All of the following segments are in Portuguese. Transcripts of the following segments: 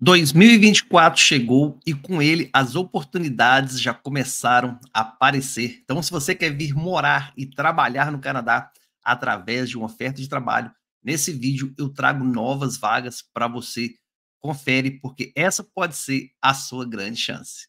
2024 chegou e com ele as oportunidades já começaram a aparecer. Então, se você quer vir morar e trabalhar no Canadá através de uma oferta de trabalho, nesse vídeo eu trago novas vagas para você. Confere, porque essa pode ser a sua grande chance.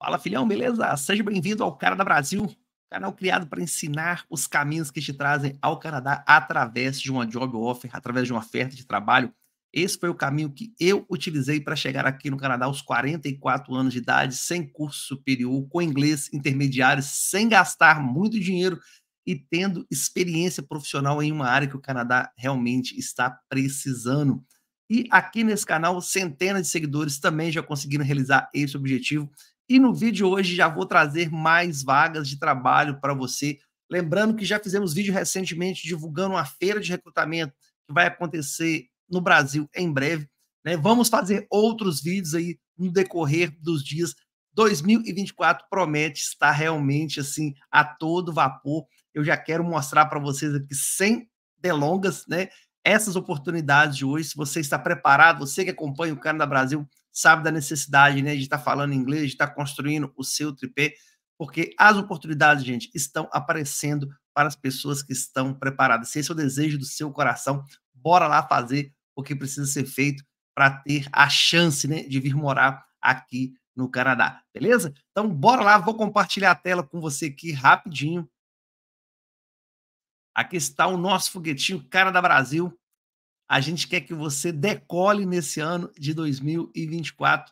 Fala, filhão, beleza? Seja bem-vindo ao Canadá Brasil, canal criado para ensinar os caminhos que te trazem ao Canadá através de uma job offer, através de uma oferta de trabalho. Esse foi o caminho que eu utilizei para chegar aqui no Canadá aos 44 anos de idade, sem curso superior, com inglês intermediário, sem gastar muito dinheiro e tendo experiência profissional em uma área que o Canadá realmente está precisando. E aqui nesse canal, centenas de seguidores também já conseguiram realizar esse objetivo. E no vídeo hoje já vou trazer mais vagas de trabalho para você. Lembrando que já fizemos vídeo recentemente divulgando uma feira de recrutamento que vai acontecer no Brasil em breve. Né? Vamos fazer outros vídeos aí no decorrer dos dias. 2024 promete estar realmente assim a todo vapor. Eu já quero mostrar para vocês aqui sem delongas, né? Essas oportunidades de hoje, se você está preparado, você que acompanha o Canadá Brasil, sabe da necessidade né, de estar tá falando inglês, de estar tá construindo o seu tripé, porque as oportunidades, gente, estão aparecendo para as pessoas que estão preparadas. Se esse é o desejo do seu coração, bora lá fazer o que precisa ser feito para ter a chance né, de vir morar aqui no Canadá, beleza? Então, bora lá, vou compartilhar a tela com você aqui rapidinho. Aqui está o nosso foguetinho Canadá Brasil, a gente quer que você decole nesse ano de 2024.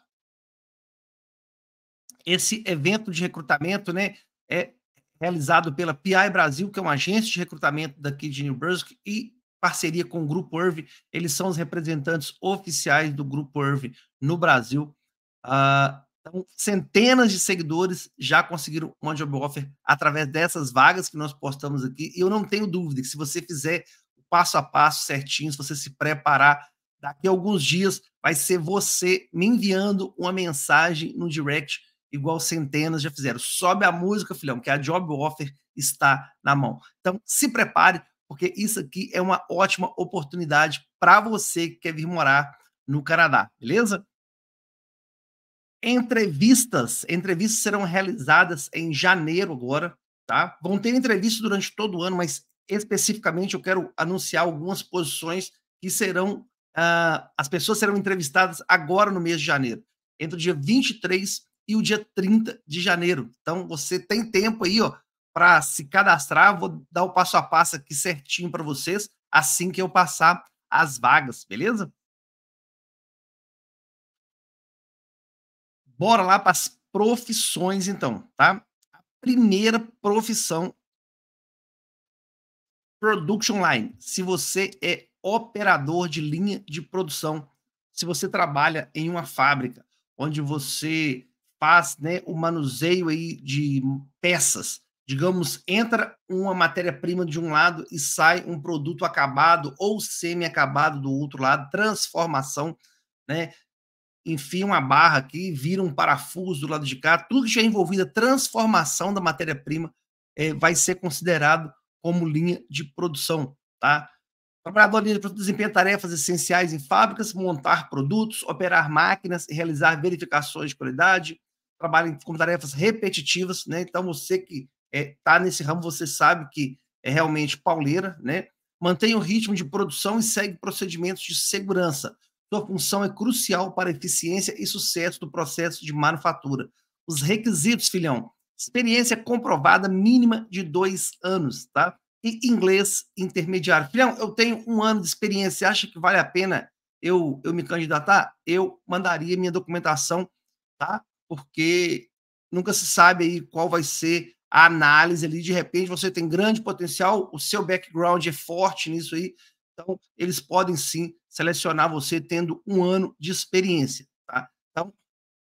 Esse evento de recrutamento, né, é realizado pela PI Brasil, que é uma agência de recrutamento daqui de New Brunswick e parceria com o Grupo IRV. Eles são os representantes oficiais do Grupo IRV no Brasil. Uh, então, centenas de seguidores já conseguiram uma job offer através dessas vagas que nós postamos aqui. E eu não tenho dúvida que se você fizer passo a passo certinho, se você se preparar, daqui a alguns dias vai ser você me enviando uma mensagem no direct, igual centenas já fizeram. Sobe a música, filhão, que a job offer está na mão. Então, se prepare, porque isso aqui é uma ótima oportunidade para você que quer vir morar no Canadá, beleza? Entrevistas. Entrevistas serão realizadas em janeiro agora, tá? Vão ter entrevistas durante todo o ano, mas especificamente eu quero anunciar algumas posições que serão, uh, as pessoas serão entrevistadas agora no mês de janeiro, entre o dia 23 e o dia 30 de janeiro. Então você tem tempo aí, ó, para se cadastrar, vou dar o passo a passo aqui certinho para vocês assim que eu passar as vagas, beleza? Bora lá para as profissões então, tá? A primeira profissão production line, se você é operador de linha de produção, se você trabalha em uma fábrica onde você faz né, o manuseio aí de peças, digamos, entra uma matéria-prima de um lado e sai um produto acabado ou semi-acabado do outro lado, transformação, né? Enfia uma barra aqui, vira um parafuso do lado de cá, tudo que já é envolvido a transformação da matéria-prima é, vai ser considerado como linha de produção, tá? Trabalhador linha de produção desempenha tarefas essenciais em fábricas, montar produtos, operar máquinas e realizar verificações de qualidade, trabalha com tarefas repetitivas, né? Então, você que está eh, é, nesse ramo, você sabe que é realmente pauleira, né? Mantém o ritmo de produção e segue procedimentos de segurança. Sua função é crucial para a eficiência e sucesso do processo de manufatura. Os requisitos, filhão, Experiência comprovada mínima de dois anos, tá? E inglês intermediário. Filhão, eu tenho um ano de experiência. Você acha que vale a pena eu, eu me candidatar? Eu mandaria minha documentação, tá? Porque nunca se sabe aí qual vai ser a análise ali. De repente você tem grande potencial, o seu background é forte nisso aí. Então, eles podem sim selecionar você tendo um ano de experiência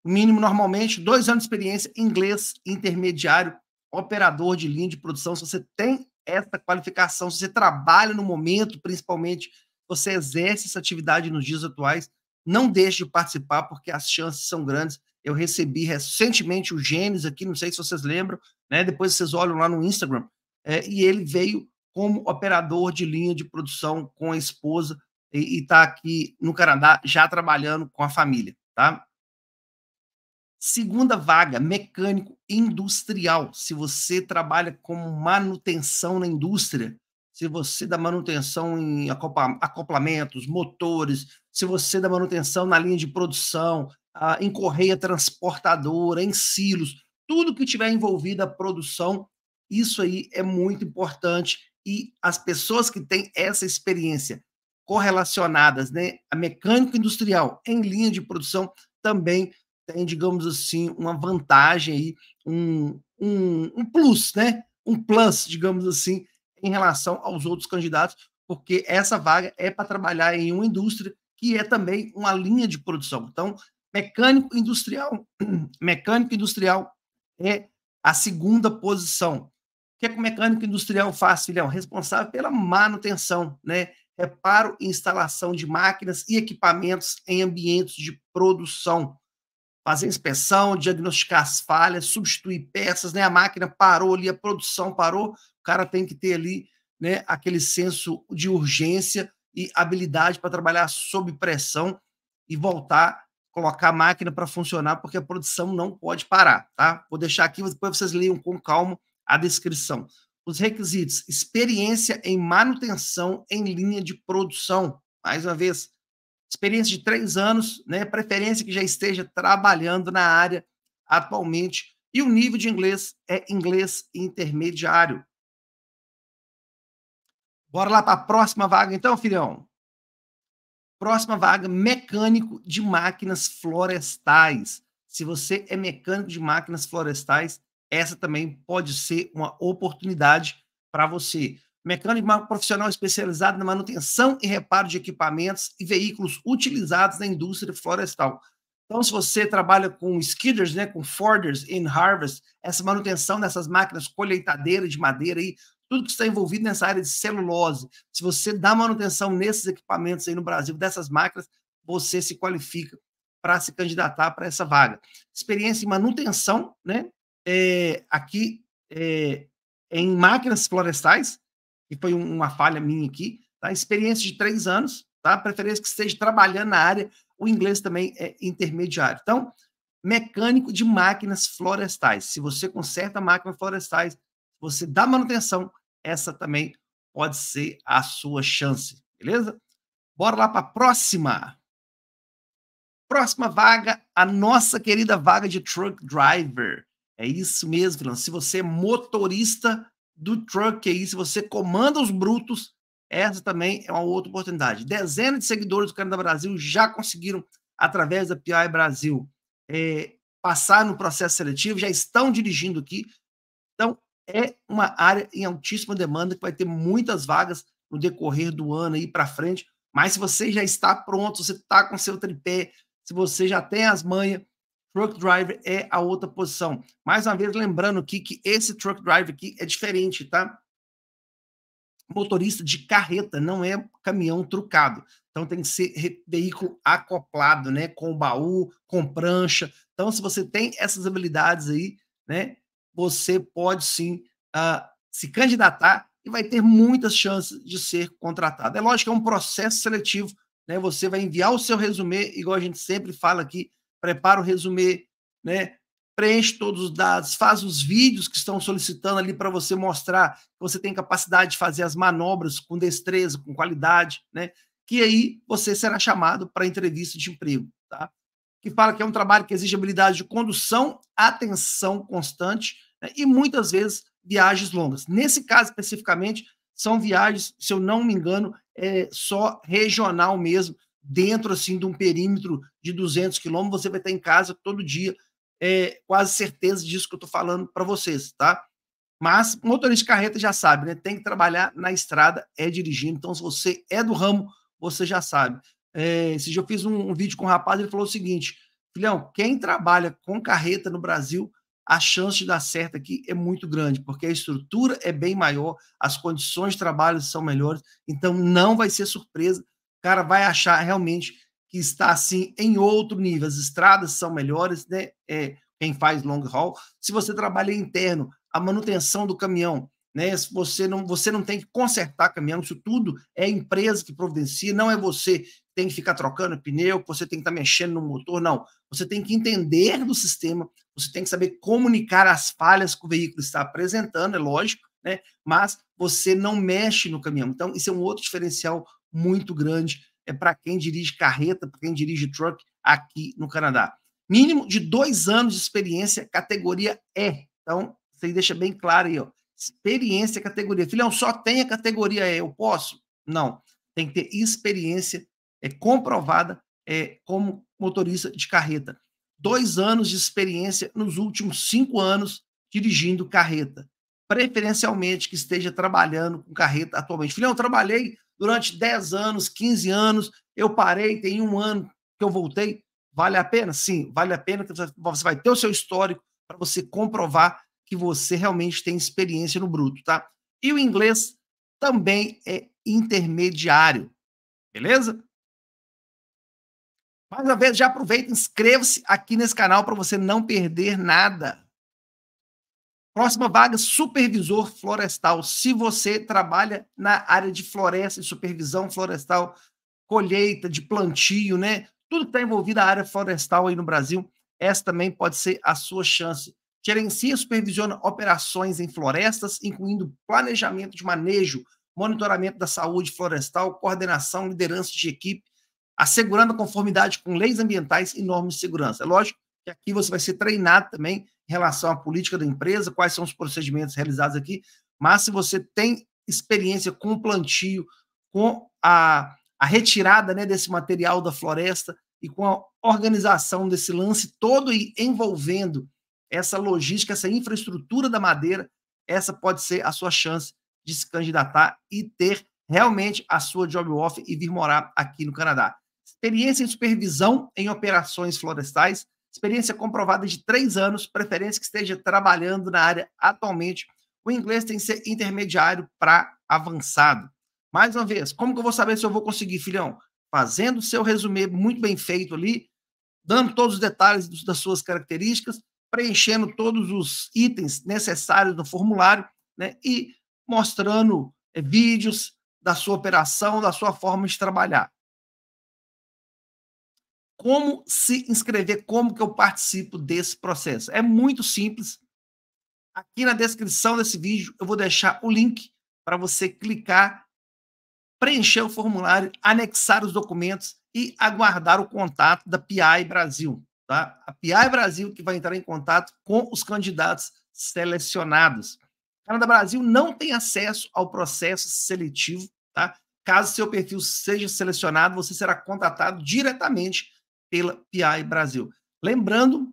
mínimo normalmente, dois anos de experiência, inglês intermediário, operador de linha de produção. Se você tem essa qualificação, se você trabalha no momento, principalmente, você exerce essa atividade nos dias atuais, não deixe de participar, porque as chances são grandes. Eu recebi recentemente o Gênesis aqui, não sei se vocês lembram, né? depois vocês olham lá no Instagram, é, e ele veio como operador de linha de produção com a esposa e está aqui no Canadá já trabalhando com a família. Tá? Segunda vaga, mecânico industrial. Se você trabalha como manutenção na indústria, se você dá manutenção em acoplamentos, motores, se você dá manutenção na linha de produção, ah, em correia transportadora, em silos, tudo que tiver envolvido a produção, isso aí é muito importante. E as pessoas que têm essa experiência correlacionadas né, a mecânico industrial em linha de produção também tem, digamos assim, uma vantagem aí, um, um, um plus, né? Um plus, digamos assim, em relação aos outros candidatos, porque essa vaga é para trabalhar em uma indústria que é também uma linha de produção. Então, mecânico industrial, mecânico industrial é a segunda posição. O que, é que o mecânico industrial faz, filhão? Responsável pela manutenção, né? reparo e instalação de máquinas e equipamentos em ambientes de produção fazer inspeção, diagnosticar as falhas, substituir peças, né? A máquina parou ali, a produção parou, o cara tem que ter ali, né, aquele senso de urgência e habilidade para trabalhar sob pressão e voltar colocar a máquina para funcionar porque a produção não pode parar, tá? Vou deixar aqui, depois vocês leiam com calma a descrição. Os requisitos: experiência em manutenção em linha de produção. Mais uma vez, experiência de três anos, né? preferência que já esteja trabalhando na área atualmente, e o nível de inglês é inglês intermediário. Bora lá para a próxima vaga, então, filhão. Próxima vaga: mecânico de máquinas florestais. Se você é mecânico de máquinas florestais, essa também pode ser uma oportunidade para você mecânico profissional especializado na manutenção e reparo de equipamentos e veículos utilizados na indústria florestal. Então, se você trabalha com skidders, né, com forders in harvest, essa manutenção dessas máquinas colheitadeiras de madeira aí, tudo que está envolvido nessa área de celulose, se você dá manutenção nesses equipamentos aí no Brasil, dessas máquinas, você se qualifica para se candidatar para essa vaga. Experiência em manutenção, né, é, aqui é, em máquinas florestais, e foi uma falha minha aqui, tá? Experiência de três anos, tá? Preferência que esteja trabalhando na área, o inglês também é intermediário. Então, mecânico de máquinas florestais. Se você conserta máquinas florestais, você dá manutenção, essa também pode ser a sua chance, beleza? Bora lá para a próxima. Próxima vaga, a nossa querida vaga de truck driver. É isso mesmo, Fernando. Se você é motorista do truck aí, se é você comanda os brutos, essa também é uma outra oportunidade. Dezenas de seguidores do Canadá Brasil já conseguiram, através da PI Brasil, é, passar no processo seletivo, já estão dirigindo aqui. Então, é uma área em altíssima demanda que vai ter muitas vagas no decorrer do ano aí para frente. Mas se você já está pronto, você está com seu tripé, se você já tem as manhas, Truck driver é a outra posição. Mais uma vez, lembrando aqui que esse truck driver aqui é diferente, tá? Motorista de carreta, não é caminhão trucado. Então tem que ser veículo acoplado, né? Com baú, com prancha. Então, se você tem essas habilidades aí, né? Você pode sim uh, se candidatar e vai ter muitas chances de ser contratado. É lógico que é um processo seletivo, né? Você vai enviar o seu resumê, igual a gente sempre fala aqui, prepara o resumê, né? preenche todos os dados, faz os vídeos que estão solicitando ali para você mostrar que você tem capacidade de fazer as manobras com destreza, com qualidade, né? que aí você será chamado para entrevista de emprego. Tá? Que fala que é um trabalho que exige habilidade de condução, atenção constante né? e muitas vezes viagens longas. Nesse caso especificamente, são viagens, se eu não me engano, é só regional mesmo, dentro assim de um perímetro de 200 quilômetros, você vai estar em casa todo dia, é, quase certeza disso que eu estou falando para vocês, tá? Mas motorista de carreta já sabe, né? Tem que trabalhar na estrada, é dirigindo. Então, se você é do ramo, você já sabe. É, esse dia eu fiz um, um vídeo com um rapaz, ele falou o seguinte: filhão, quem trabalha com carreta no Brasil, a chance de dar certo aqui é muito grande, porque a estrutura é bem maior, as condições de trabalho são melhores, então não vai ser surpresa cara vai achar realmente que está assim em outro nível. As estradas são melhores, né? É, quem faz long haul. Se você trabalha interno, a manutenção do caminhão, né? Se você não, você não tem que consertar caminhão, isso tudo é a empresa que providencia, não é você que tem que ficar trocando pneu, você tem que estar tá mexendo no motor, não. Você tem que entender do sistema, você tem que saber comunicar as falhas que o veículo está apresentando, é lógico, né? Mas você não mexe no caminhão. Então, isso é um outro diferencial muito grande é para quem dirige carreta, para quem dirige truck aqui no Canadá. Mínimo de dois anos de experiência, categoria E. Então, você deixa bem claro aí, ó. Experiência, categoria. Filhão, só tem a categoria E, eu posso? Não. Tem que ter experiência é, comprovada é, como motorista de carreta. Dois anos de experiência nos últimos cinco anos dirigindo carreta. Preferencialmente que esteja trabalhando com carreta atualmente. Filhão, eu trabalhei durante 10 anos, 15 anos, eu parei, tem um ano que eu voltei. Vale a pena? Sim, vale a pena. Você vai ter o seu histórico para você comprovar que você realmente tem experiência no bruto, tá? E o inglês também é intermediário, beleza? Mais uma vez, já aproveita, inscreva-se aqui nesse canal para você não perder nada. Próxima vaga, supervisor florestal. Se você trabalha na área de floresta e supervisão florestal, colheita, de plantio, né? Tudo que está envolvido na área florestal aí no Brasil, essa também pode ser a sua chance. Gerencia e supervisiona operações em florestas, incluindo planejamento de manejo, monitoramento da saúde florestal, coordenação, liderança de equipe, assegurando a conformidade com leis ambientais e normas de segurança. É lógico que aqui você vai ser treinado também em relação à política da empresa, quais são os procedimentos realizados aqui, mas se você tem experiência com o plantio, com a, a retirada né, desse material da floresta e com a organização desse lance todo e envolvendo essa logística, essa infraestrutura da madeira, essa pode ser a sua chance de se candidatar e ter realmente a sua job offer e vir morar aqui no Canadá. Experiência em supervisão em operações florestais, experiência comprovada de três anos, preferência que esteja trabalhando na área atualmente. O inglês tem que ser intermediário para avançado. Mais uma vez, como que eu vou saber se eu vou conseguir, filhão? Fazendo o seu resumê muito bem feito ali, dando todos os detalhes das suas características, preenchendo todos os itens necessários no formulário, né? E mostrando é, vídeos da sua operação, da sua forma de trabalhar como se inscrever, como que eu participo desse processo. É muito simples. Aqui na descrição desse vídeo eu vou deixar o link para você clicar, preencher o formulário, anexar os documentos e aguardar o contato da PI Brasil. Tá? A PI Brasil que vai entrar em contato com os candidatos selecionados. O Canadá Brasil não tem acesso ao processo seletivo, tá? Caso seu perfil seja selecionado, você será contatado diretamente pela PI Brasil. Lembrando,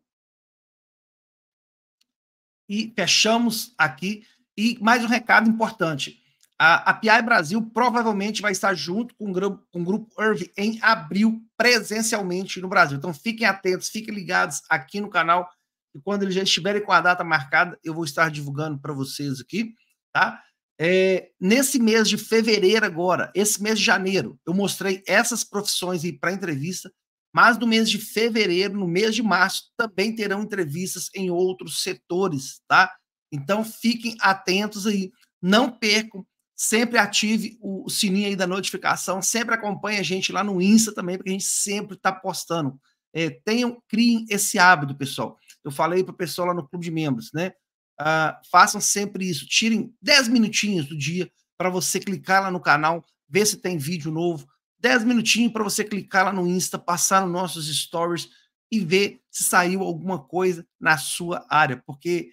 e fechamos aqui, e mais um recado importante. A, a PI Brasil provavelmente vai estar junto com o grupo, com o grupo IRV em abril, presencialmente no Brasil. Então fiquem atentos, fiquem ligados aqui no canal. E quando eles já estiverem com a data marcada, eu vou estar divulgando para vocês aqui, tá? É, nesse mês de fevereiro agora, esse mês de janeiro, eu mostrei essas profissões aí para entrevista. Mas no mês de fevereiro, no mês de março, também terão entrevistas em outros setores, tá? Então fiquem atentos aí, não percam, sempre ative o sininho aí da notificação, sempre acompanhe a gente lá no Insta também, porque a gente sempre está postando. É, tenham, criem esse hábito, pessoal. Eu falei para o pessoal lá no clube de membros, né? Ah, façam sempre isso, tirem 10 minutinhos do dia para você clicar lá no canal, ver se tem vídeo novo, 10 minutinhos para você clicar lá no Insta, passar nos nossos stories e ver se saiu alguma coisa na sua área, porque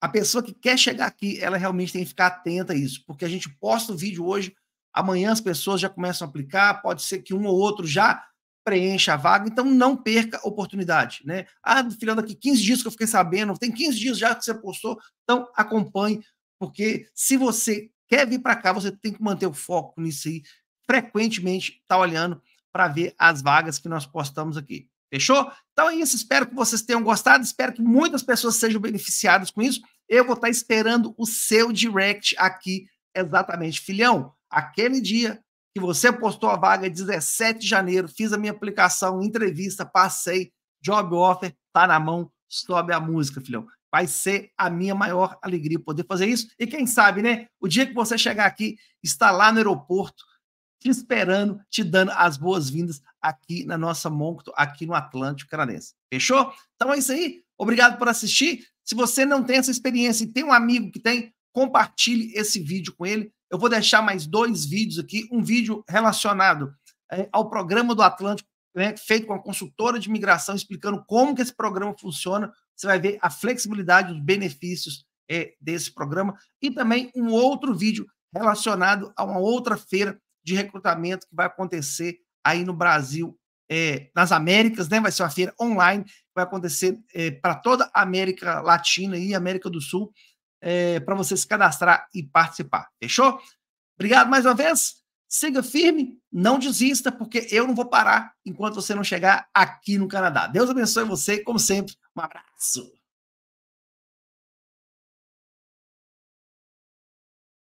a pessoa que quer chegar aqui, ela realmente tem que ficar atenta a isso, porque a gente posta o vídeo hoje, amanhã as pessoas já começam a aplicar, pode ser que um ou outro já preencha a vaga, então não perca a oportunidade, né? Ah, filhão, daqui 15 dias que eu fiquei sabendo, tem 15 dias já que você postou, então acompanhe, porque se você quer vir para cá, você tem que manter o foco nisso aí, frequentemente está olhando para ver as vagas que nós postamos aqui. Fechou? Então é isso. Espero que vocês tenham gostado. Espero que muitas pessoas sejam beneficiadas com isso. Eu vou estar tá esperando o seu direct aqui, exatamente. Filhão, aquele dia que você postou a vaga, 17 de janeiro, fiz a minha aplicação, entrevista, passei, job offer, tá na mão, sobe a música, filhão. Vai ser a minha maior alegria poder fazer isso. E quem sabe, né? O dia que você chegar aqui, está lá no aeroporto, te esperando, te dando as boas-vindas aqui na nossa Moncton, aqui no Atlântico Canadense. Fechou? Então é isso aí. Obrigado por assistir. Se você não tem essa experiência e tem um amigo que tem, compartilhe esse vídeo com ele. Eu vou deixar mais dois vídeos aqui, um vídeo relacionado é, ao programa do Atlântico, né, feito com a consultora de imigração, explicando como que esse programa funciona. Você vai ver a flexibilidade, os benefícios é, desse programa. E também um outro vídeo relacionado a uma outra feira de recrutamento que vai acontecer aí no Brasil, é, nas Américas, né? Vai ser uma feira online, vai acontecer é, eh, para toda a América Latina e América do Sul, é, eh, para você se cadastrar e participar. Fechou? Obrigado mais uma vez. Siga firme, não desista, porque eu não vou parar enquanto você não chegar aqui no Canadá. Deus abençoe você, como sempre. Um abraço.